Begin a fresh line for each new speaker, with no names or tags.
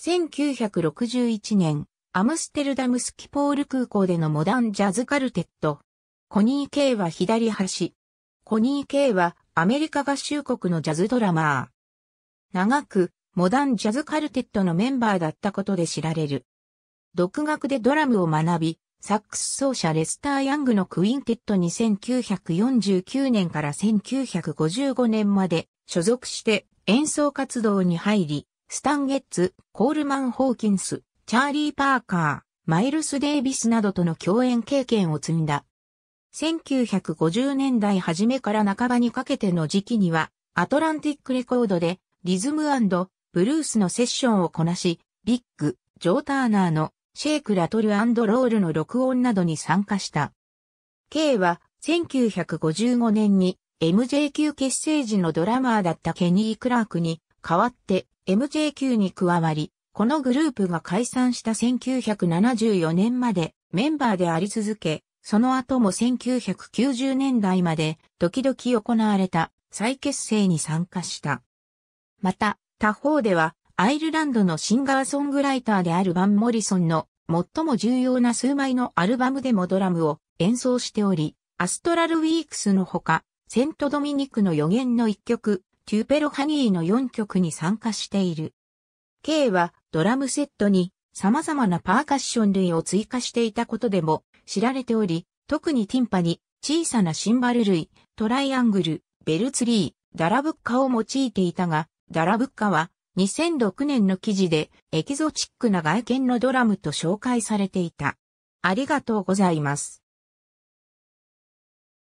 1961年、アムステルダムスキポール空港でのモダンジャズカルテット。コニー・ケイは左端。コニー・ケイはアメリカ合衆国のジャズドラマー。長く、モダンジャズカルテットのメンバーだったことで知られる。独学でドラムを学び、サックス奏者レスター・ヤングのクインテットに1949年から1955年まで所属して演奏活動に入り、スタンゲッツ、コールマン・ホーキンス、チャーリー・パーカー、マイルス・デイビスなどとの共演経験を積んだ。1950年代初めから半ばにかけての時期には、アトランティックレコードでリズムブルースのセッションをこなし、ビッグ、ジョー・ターナーのシェイク・ラトルロールの録音などに参加した。K は1955年に MJQ 結成時のドラマーだったケニー・クラークに代わって MJQ に加わり、このグループが解散した1974年までメンバーであり続け、その後も1990年代まで時々行われた再結成に参加した。また、他方ではアイルランドのシンガーソングライターであるバン・モリソンの最も重要な数枚のアルバムでもドラムを演奏しており、アストラルウィークスのほか、セントドミニクの予言の一曲、テューペロハニーの4曲に参加している。K はドラムセットに様々なパーカッション類を追加していたことでも知られており、特にティンパに小さなシンバル類、トライアングル、ベルツリー、ダラブッカを用いていたが、ダラブッカは2006年の記事でエキゾチックな外見のドラムと紹介されていた。ありがとうございます。